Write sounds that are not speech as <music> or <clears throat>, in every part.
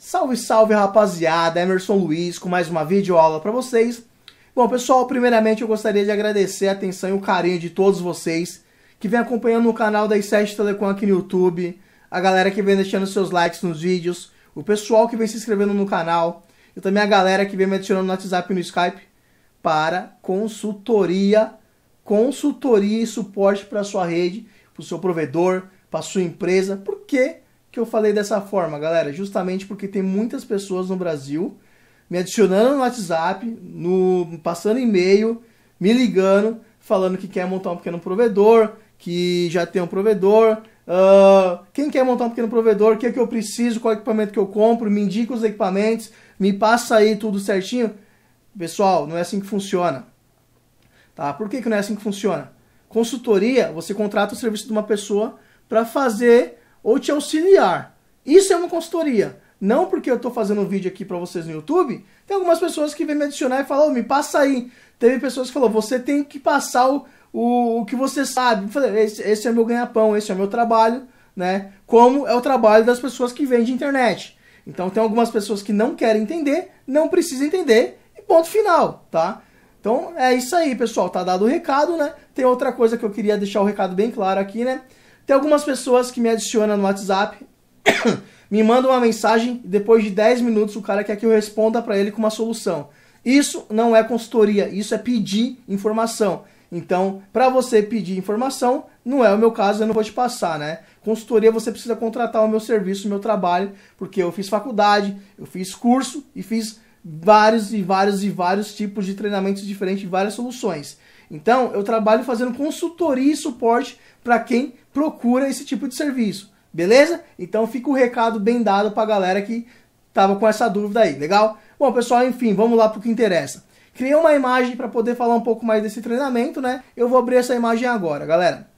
Salve, salve rapaziada, Emerson Luiz com mais uma videoaula para vocês. Bom pessoal, primeiramente eu gostaria de agradecer a atenção e o carinho de todos vocês que vem acompanhando o canal da i7 Telecom aqui no YouTube, a galera que vem deixando seus likes nos vídeos, o pessoal que vem se inscrevendo no canal e também a galera que vem me adicionando no WhatsApp e no Skype para consultoria, consultoria e suporte para sua rede, para o seu provedor, para sua empresa, porque que eu falei dessa forma, galera? Justamente porque tem muitas pessoas no Brasil me adicionando no WhatsApp, no passando e-mail, me ligando, falando que quer montar um pequeno provedor, que já tem um provedor. Uh, quem quer montar um pequeno provedor, o que é que eu preciso, qual equipamento que eu compro, me indica os equipamentos, me passa aí tudo certinho. Pessoal, não é assim que funciona. Tá? Por que, que não é assim que funciona? Consultoria, você contrata o serviço de uma pessoa para fazer ou te auxiliar. Isso é uma consultoria. Não porque eu estou fazendo um vídeo aqui para vocês no YouTube. Tem algumas pessoas que vêm me adicionar e falam, oh, me passa aí. Teve pessoas que falaram, você tem que passar o, o, o que você sabe. Eu falei, esse, esse é meu ganha-pão, esse é meu trabalho, né? Como é o trabalho das pessoas que vêm de internet. Então tem algumas pessoas que não querem entender, não precisam entender, e ponto final, tá? Então é isso aí, pessoal. Tá dado o recado, né? Tem outra coisa que eu queria deixar o recado bem claro aqui, né? Tem algumas pessoas que me adicionam no WhatsApp, <coughs> me mandam uma mensagem e depois de 10 minutos o cara quer que eu responda para ele com uma solução. Isso não é consultoria, isso é pedir informação. Então, para você pedir informação, não é o meu caso, eu não vou te passar, né? Consultoria você precisa contratar o meu serviço, o meu trabalho, porque eu fiz faculdade, eu fiz curso e fiz vários e vários e vários tipos de treinamentos diferentes, várias soluções. Então, eu trabalho fazendo consultoria e suporte para quem procura esse tipo de serviço. Beleza? Então fica o recado bem dado para a galera que estava com essa dúvida aí, legal? Bom, pessoal, enfim, vamos lá para o que interessa. Criei uma imagem para poder falar um pouco mais desse treinamento, né? Eu vou abrir essa imagem agora, galera.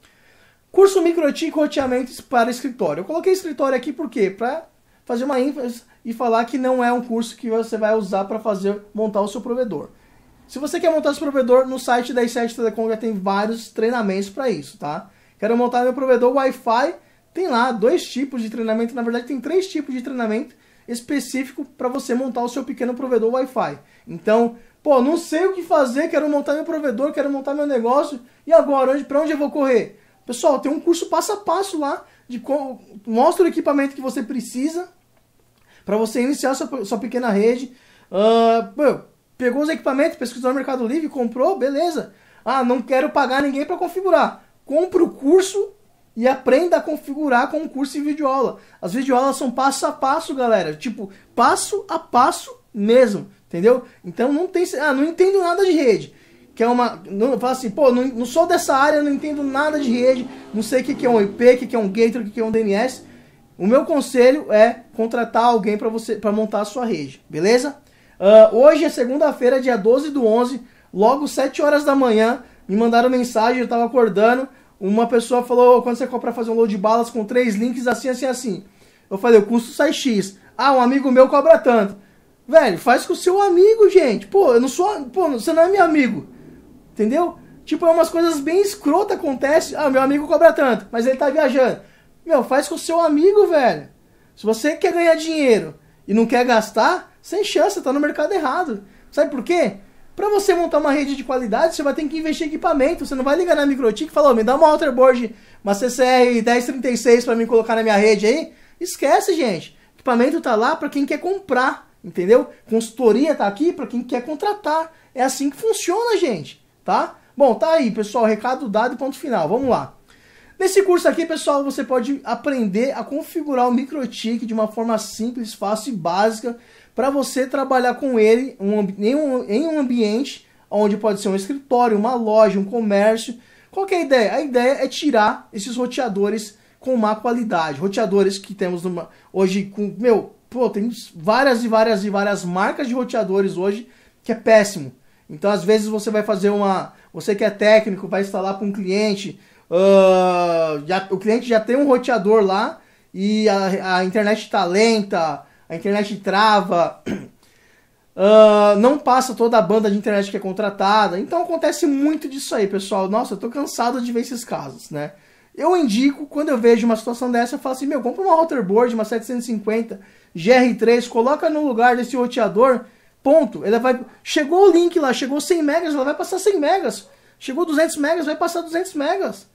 Curso MicroTIC roteamentos para escritório. Eu coloquei escritório aqui por quê? Para fazer uma ênfase e falar que não é um curso que você vai usar para fazer montar o seu provedor. Se você quer montar seu provedor, no site da i7 Telecom já tem vários treinamentos para isso, tá? Quero montar meu provedor Wi-Fi, tem lá dois tipos de treinamento, na verdade tem três tipos de treinamento específico para você montar o seu pequeno provedor Wi-Fi. Então, pô, não sei o que fazer, quero montar meu provedor, quero montar meu negócio, e agora, onde, para onde eu vou correr? Pessoal, tem um curso passo a passo lá, de como, mostra o equipamento que você precisa para você iniciar sua, sua pequena rede. Uh, Pegou os equipamentos, pesquisou no Mercado Livre, comprou, beleza. Ah, não quero pagar ninguém para configurar. Compre o curso e aprenda a configurar com o curso em videoaula. As videoaulas são passo a passo, galera. Tipo, passo a passo mesmo, entendeu? Então não tem, ah, não entendo nada de rede. Que é uma, não fala assim, pô, não, não sou dessa área, não entendo nada de rede, não sei o que que é um IP, o que que é um gateway, o que que é um DNS. O meu conselho é contratar alguém para você para montar a sua rede, beleza? Uh, hoje é segunda-feira, dia 12 do 11, logo 7 horas da manhã, me mandaram mensagem, eu tava acordando, uma pessoa falou, quando você compra fazer um load de balas com três links, assim, assim, assim. Eu falei, o custo sai X. Ah, um amigo meu cobra tanto. Velho, faz com o seu amigo, gente. Pô, eu não sou. Pô, você não é meu amigo. Entendeu? Tipo, é umas coisas bem escrota acontece. Ah, meu amigo cobra tanto, mas ele tá viajando. Meu, faz com o seu amigo, velho. Se você quer ganhar dinheiro e não quer gastar, sem chance, está no mercado errado. Sabe por quê? Para você montar uma rede de qualidade, você vai ter que investir em equipamento. Você não vai ligar na Microtik e falar, oh, me dá uma outerboard, uma CCR 1036 para mim colocar na minha rede aí. Esquece, gente. equipamento tá lá para quem quer comprar, entendeu? Consultoria tá aqui para quem quer contratar. É assim que funciona, gente, tá? Bom, tá aí, pessoal, recado dado, ponto final. Vamos lá. Nesse curso aqui, pessoal, você pode aprender a configurar o microtik de uma forma simples, fácil e básica para você trabalhar com ele um, em, um, em um ambiente onde pode ser um escritório, uma loja, um comércio. Qual é a ideia? A ideia é tirar esses roteadores com má qualidade. Roteadores que temos numa, hoje com. Meu, pô, tem várias e várias e várias marcas de roteadores hoje que é péssimo. Então, às vezes, você vai fazer uma. Você que é técnico, vai instalar para um cliente. Uh, já, o cliente já tem um roteador lá e a, a internet está lenta a internet trava, uh, <clears throat> não passa toda a banda de internet que é contratada. Então acontece muito disso aí, pessoal. Nossa, eu tô cansado de ver esses casos, né? Eu indico, quando eu vejo uma situação dessa, eu falo assim, meu, compra uma routerboard, uma 750 GR3, coloca no lugar desse roteador, ponto. Ela vai... Chegou o link lá, chegou 100 megas, ela vai passar 100 megas. Chegou 200 megas, vai passar 200 megas.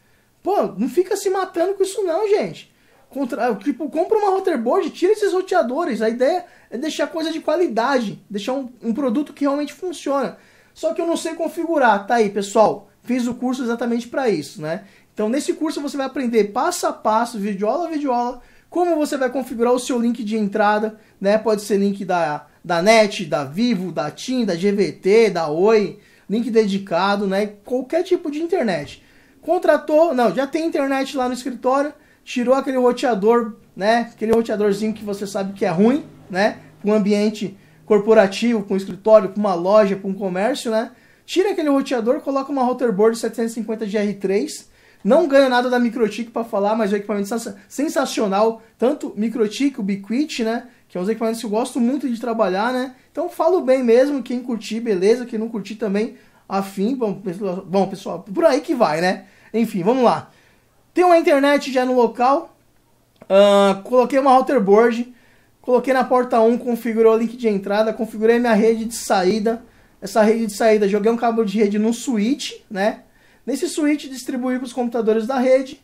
Pô, não fica se matando com isso não, gente. Contra, tipo, compra uma motherboard, tira esses roteadores. A ideia é deixar coisa de qualidade, deixar um, um produto que realmente funciona. Só que eu não sei configurar. Tá aí, pessoal. Fiz o curso exatamente para isso, né? Então, nesse curso você vai aprender passo a passo, vídeo aula a vídeo aula, como você vai configurar o seu link de entrada, né? Pode ser link da, da NET, da Vivo, da TIM, da GVT, da Oi, link dedicado, né? Qualquer tipo de internet. Contratou, não, já tem internet lá no escritório, tirou aquele roteador, né? Aquele roteadorzinho que você sabe que é ruim, né? Para um ambiente corporativo, com um escritório, com uma loja, com um comércio, né? Tira aquele roteador, coloca uma routerboard 750 de R3. Não ganho nada da Microtik para falar, mas o equipamento sensacional, tanto Microtik, Ubiquiti, né? Que é um equipamentos que eu gosto muito de trabalhar, né? Então falo bem mesmo, quem curtir, beleza, quem não curtir também, afim. bom, pessoal por aí que vai, né? Enfim, vamos lá. Tem uma internet já no local. Uh, coloquei uma router board. Coloquei na porta 1, configurou o link de entrada, configurei minha rede de saída. Essa rede de saída, joguei um cabo de rede no switch, né? Nesse switch distribuí para os computadores da rede.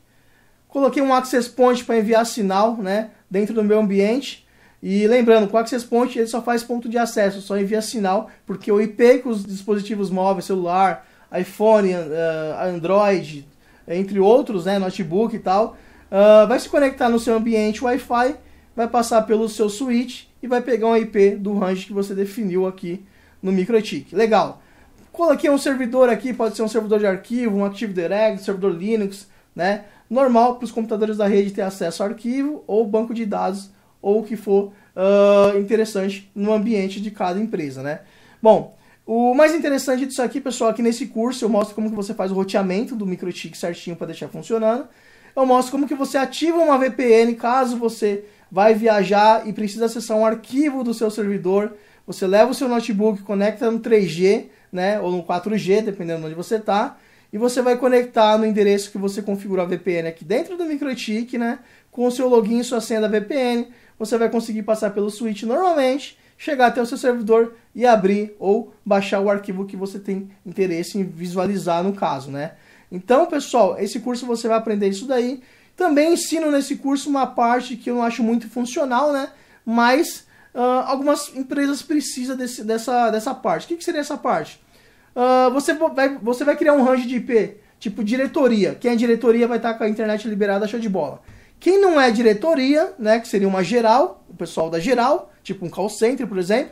Coloquei um access point para enviar sinal, né, dentro do meu ambiente. E lembrando, com o access point ele só faz ponto de acesso, só envia sinal, porque o IP com os dispositivos móveis, celular, iPhone, ah, Android, entre outros, né, notebook e tal, uh, vai se conectar no seu ambiente Wi-Fi, vai passar pelo seu switch e vai pegar um IP do range que você definiu aqui no MikroTik. Legal. Coloquei um servidor aqui, pode ser um servidor de arquivo, um Active Directory, servidor Linux, né? Normal para os computadores da rede ter acesso ao arquivo ou banco de dados ou o que for uh, interessante no ambiente de cada empresa, né? Bom, o mais interessante disso aqui, pessoal, é que nesse curso eu mostro como que você faz o roteamento do microchip certinho para deixar funcionando. Eu mostro como que você ativa uma VPN caso você vai viajar e precisa acessar um arquivo do seu servidor. Você leva o seu notebook, conecta no 3G, né, ou no 4G, dependendo de onde você está, e você vai conectar no endereço que você configura a VPN aqui dentro do MikroTik, né, com o seu login e sua senha da VPN. Você vai conseguir passar pelo switch normalmente chegar até o seu servidor e abrir ou baixar o arquivo que você tem interesse em visualizar no caso, né? Então, pessoal, esse curso você vai aprender isso daí. Também ensino nesse curso uma parte que eu não acho muito funcional, né? Mas uh, algumas empresas precisam desse, dessa, dessa parte. O que, que seria essa parte? Uh, você, vai, você vai criar um range de IP, tipo diretoria. Quem é diretoria vai estar com a internet liberada, show de bola. Quem não é diretoria, né, que seria uma geral, pessoal da geral, tipo um call center, por exemplo,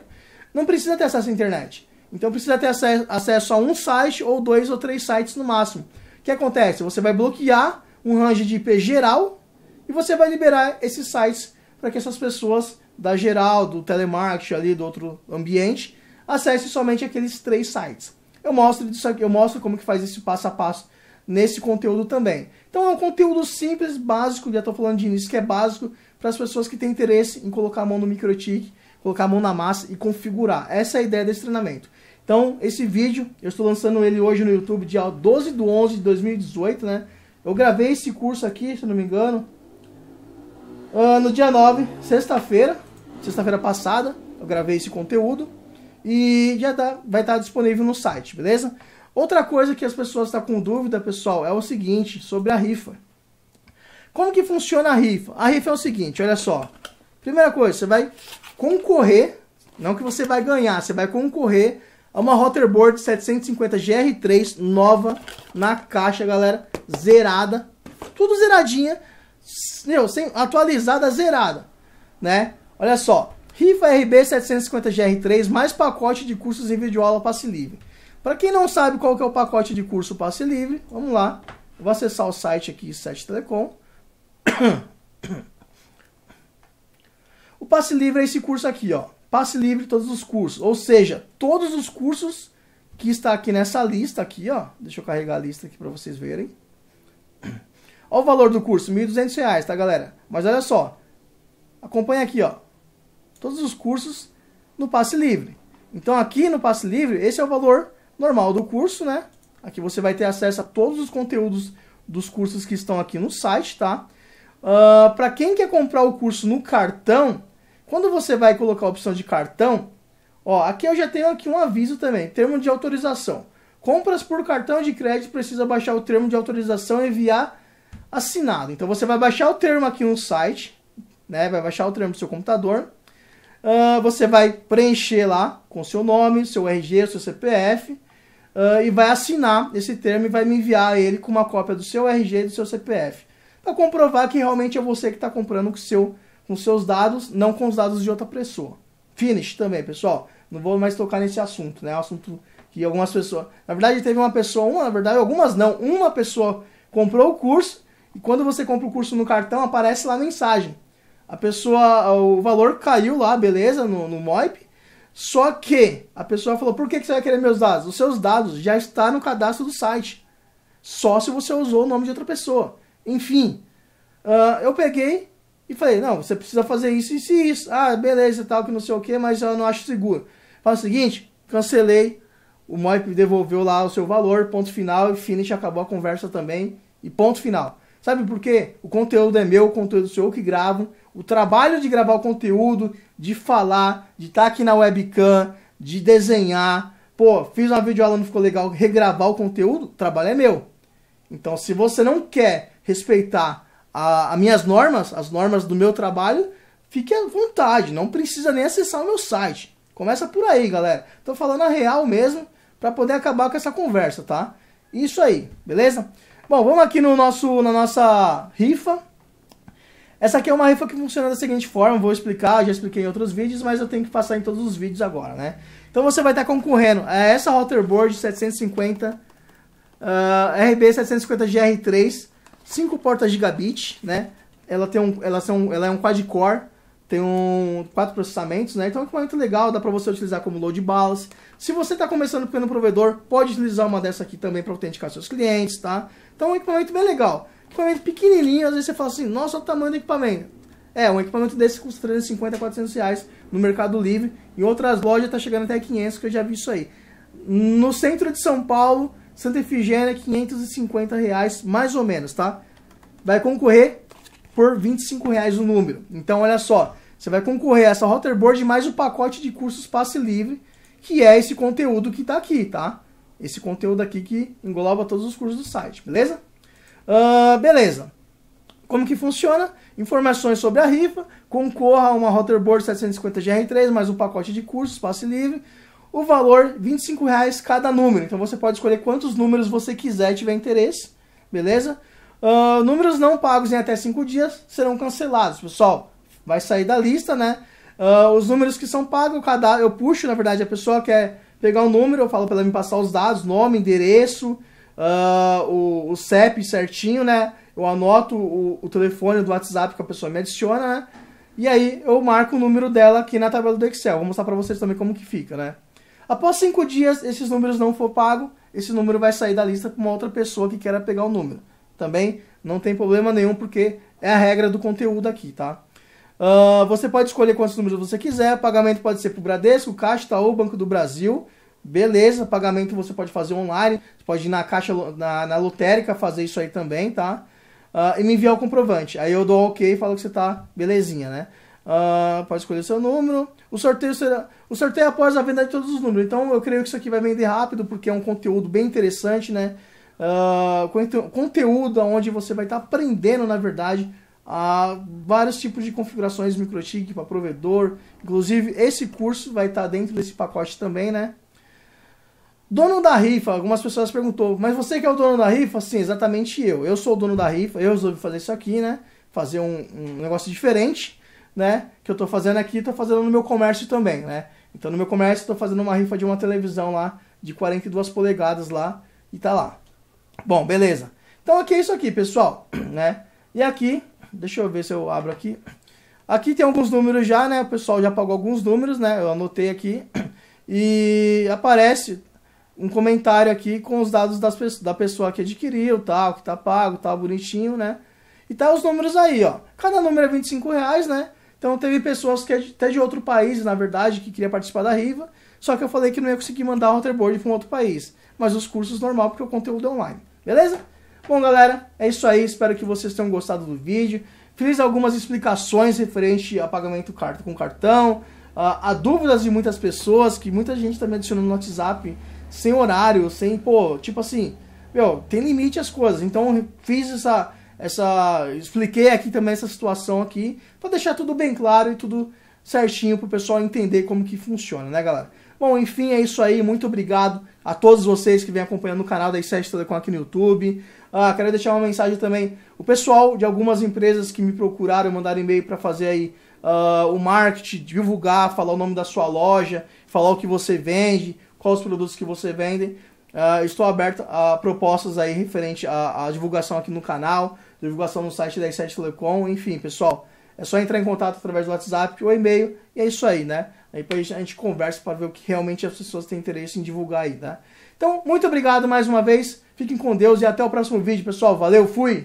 não precisa ter acesso à internet. Então precisa ter acesso a um site ou dois ou três sites no máximo. O que acontece? Você vai bloquear um range de IP geral e você vai liberar esses sites para que essas pessoas da geral, do telemarketing ali, do outro ambiente, acessem somente aqueles três sites. Eu mostro, disso aqui, eu mostro como que faz esse passo a passo nesse conteúdo também. Então é um conteúdo simples, básico, já estou falando de início que é básico para as pessoas que têm interesse em colocar a mão no microtik colocar a mão na massa e configurar. Essa é a ideia desse treinamento. Então, esse vídeo, eu estou lançando ele hoje no YouTube, dia 12 de 11 de 2018, né? Eu gravei esse curso aqui, se não me engano, ah, no dia 9, sexta-feira, sexta-feira passada, eu gravei esse conteúdo e já tá, vai estar disponível no site, beleza? Outra coisa que as pessoas estão tá com dúvida, pessoal, é o seguinte, sobre a rifa. Como que funciona a rifa? A rifa é o seguinte, olha só. Primeira coisa, você vai concorrer, não que você vai ganhar, você vai concorrer a uma Rotterboard 750 GR3 nova na caixa, galera, zerada, tudo zeradinha, meu, sem, atualizada, zerada, né? Olha só, rifa RB 750 GR3 mais pacote de cursos em videoaula passe livre. Para quem não sabe qual que é o pacote de curso Passe Livre, vamos lá. Eu vou acessar o site aqui, sete Telecom. <coughs> O Passe Livre é esse curso aqui, ó. Passe Livre todos os cursos, ou seja, todos os cursos que está aqui nessa lista aqui, ó. Deixa eu carregar a lista aqui para vocês verem. <coughs> Olha o valor do curso, R$ 1.200, tá, galera? Mas olha só, acompanha aqui, ó. Todos os cursos no passe livre. Então aqui no passe livre, esse é o valor normal do curso, né? Aqui você vai ter acesso a todos os conteúdos dos cursos que estão aqui no site, tá? Uh, ah, para quem quer comprar o curso no cartão, quando você vai colocar a opção de cartão, ó, aqui eu já tenho aqui um aviso também, termo de autorização. Compras por cartão de crédito precisa baixar o termo de autorização e enviar assinado. Então você vai baixar o termo aqui no site, né? Vai baixar o termo do seu computador. Uh, você vai preencher lá com seu nome, seu RG, seu CPF uh, e vai assinar esse termo e vai me enviar ele com uma cópia do seu RG e do seu CPF. Para comprovar que realmente é você que está comprando com, seu, com seus dados, não com os dados de outra pessoa. Finish também, pessoal. Não vou mais tocar nesse assunto, né? É um assunto que algumas pessoas. Na verdade, teve uma pessoa, uma, na verdade, algumas não. Uma pessoa comprou o curso e quando você compra o curso no cartão, aparece lá a mensagem. A pessoa, o valor caiu lá, beleza, no, no MoIP, só que a pessoa falou: por que, você vai querer meus dados? Os seus dados já estão no cadastro do site. Só se você usou o nome de outra pessoa. Enfim, uh, eu peguei e falei: não, você precisa fazer isso, isso e isso. Ah, beleza e tal, que não sei o que, mas eu não acho seguro. Fala o seguinte: cancelei. O Moip devolveu lá o seu valor, ponto final, e finish acabou a conversa também. E ponto final. Sabe por quê? O conteúdo é meu, o conteúdo sou eu que gravo o trabalho de gravar o conteúdo, de falar, de estar tá aqui na webcam, de desenhar. Pô, fiz uma videoaula, não ficou legal, regravar o conteúdo, o trabalho é meu. Então, se você não quer respeitar as minhas normas, as normas do meu trabalho, fique à vontade, não precisa nem acessar o meu site. Começa por aí, galera. Tô falando a real mesmo, para poder acabar com essa conversa, tá? Isso aí, beleza? Bom, vamos aqui no nosso, na nossa rifa. Essa aqui é uma rifa que funciona da seguinte forma, vou explicar, já expliquei em outros vídeos, mas eu tenho que passar em todos os vídeos agora, né? Então você vai estar concorrendo a essa Routerboard 750, uh, RB750GR3, 5 portas gigabit, né? Ela, tem um, ela, são, ela é um quad-core, tem um, quatro processamentos, né? Então é um equipamento legal, dá para você utilizar como load balance. Se você está começando pelo provedor, pode utilizar uma dessa aqui também para autenticar seus clientes, tá? Então é um equipamento bem legal equipamento pequenininho, às vezes você fala assim, nossa, olha o tamanho do equipamento. É, um equipamento desse custa 350, 400 reais no Mercado Livre. Em outras lojas está chegando até 500, que eu já vi isso aí. No centro de São Paulo, Santa Efigênia, 550 reais, mais ou menos, tá? Vai concorrer por 25 reais o número. Então, olha só, você vai concorrer a essa Rotterboard mais o pacote de cursos passe livre, que é esse conteúdo que está aqui, tá? Esse conteúdo aqui que engloba todos os cursos do site, beleza? Uh, beleza. Como que funciona? Informações sobre a rifa, concorra a uma Rotterboard 750 GR3, mais um pacote de cursos, espaço livre. O valor, R$25 cada número. Então você pode escolher quantos números você quiser e tiver interesse, beleza? Uh, números não pagos em até 5 dias serão cancelados, pessoal. Vai sair da lista, né? Uh, os números que são pagos, eu, eu puxo, na verdade, a pessoa quer pegar o um número, eu falo para ela me passar os dados, nome, endereço, uh, o, o CEP certinho, né? Eu anoto o, o telefone do WhatsApp que a pessoa me adiciona, né? E aí eu marco o número dela aqui na tabela do Excel. Vou mostrar para vocês também como que fica, né? Após cinco dias, esses números não for pago, esse número vai sair da lista para uma outra pessoa que queira pegar o número. Também não tem problema nenhum, porque é a regra do conteúdo aqui, tá? Uh, você pode escolher quantos números você quiser. O pagamento pode ser para o Bradesco, Caixa, ou Banco do Brasil. Beleza, pagamento você pode fazer online, você pode ir na caixa, na, na lotérica fazer isso aí também, tá? Uh, e me enviar o comprovante. Aí eu dou ok e falo que você tá belezinha, né? Uh, pode escolher o seu número. O sorteio será. O sorteio é após a venda de todos os números. Então eu creio que isso aqui vai vender rápido, porque é um conteúdo bem interessante, né? Uh, conteúdo onde você vai estar tá aprendendo, na verdade, a vários tipos de configurações microchip para provedor. Inclusive, esse curso vai estar tá dentro desse pacote também, né? Dono da rifa, algumas pessoas perguntou, mas você que é o dono da rifa? Sim, exatamente eu. Eu sou o dono da rifa, eu resolvi fazer isso aqui, né? Fazer um, um negócio diferente, né? Que eu tô fazendo aqui, tô fazendo no meu comércio também, né? Então no meu comércio tô fazendo uma rifa de uma televisão lá, de 42 polegadas lá, e tá lá. Bom, beleza. Então aqui é isso aqui, pessoal, <clears throat> né? E aqui, deixa eu ver se eu abro aqui. Aqui tem alguns números já, né? O pessoal já pagou alguns números, né? Eu anotei aqui. <clears throat> E aparece, um comentário aqui com os dados das, da pessoa que adquiriu, tal, que tá pago, tal, bonitinho, né? E tá os números aí, ó. Cada número é 25 reais, né? Então teve pessoas que é até de outro país, na verdade, que queria participar da Riva, só que eu falei que não ia conseguir mandar o Waterboard para um outro país. Mas os cursos normal, porque o conteúdo é online. Beleza? Bom, galera, é isso aí. Espero que vocês tenham gostado do vídeo. Fiz algumas explicações referente a pagamento carta com cartão, a, a dúvidas de muitas pessoas, que muita gente também tá adicionou no WhatsApp sem horário, sem, pô, tipo assim, meu, tem limite as coisas. Então fiz essa essa expliquei aqui também essa situação aqui para deixar tudo bem claro e tudo certinho para o pessoal entender como que funciona, né, galera? Bom, enfim, é isso aí. Muito obrigado a todos vocês que vêm acompanhando o canal da i7 Telecom aqui no YouTube. Ah, quero deixar uma mensagem também. O pessoal de algumas empresas que me procuraram, mandaram e-mail para fazer aí uh, o marketing, divulgar, falar o nome da sua loja, falar o que você vende, quais os produtos que você vende. Uh, estou aberto a propostas aí referente à, à, divulgação aqui no canal, divulgação no site da i7 Telecom, enfim, pessoal. É só entrar em contato através do WhatsApp ou e-mail e é isso aí, né? Aí depois a gente conversa para ver o que realmente as pessoas têm interesse em divulgar aí, tá? Então, muito obrigado mais uma vez. Fiquem com Deus e até o próximo vídeo, pessoal. Valeu, fui!